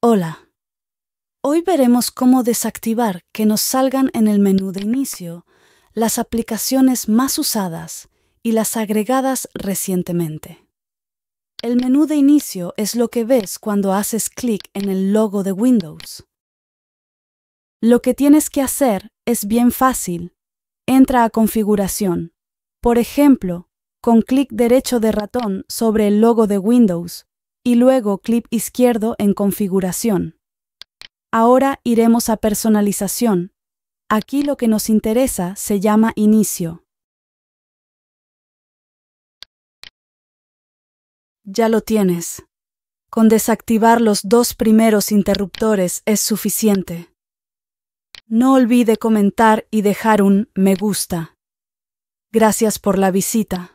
Hola. Hoy veremos cómo desactivar que nos salgan en el menú de inicio las aplicaciones más usadas y las agregadas recientemente. El menú de inicio es lo que ves cuando haces clic en el logo de Windows. Lo que tienes que hacer es bien fácil. Entra a configuración. Por ejemplo, con clic derecho de ratón sobre el logo de Windows y luego clip izquierdo en configuración. Ahora iremos a personalización. Aquí lo que nos interesa se llama inicio. Ya lo tienes. Con desactivar los dos primeros interruptores es suficiente. No olvide comentar y dejar un me gusta. Gracias por la visita.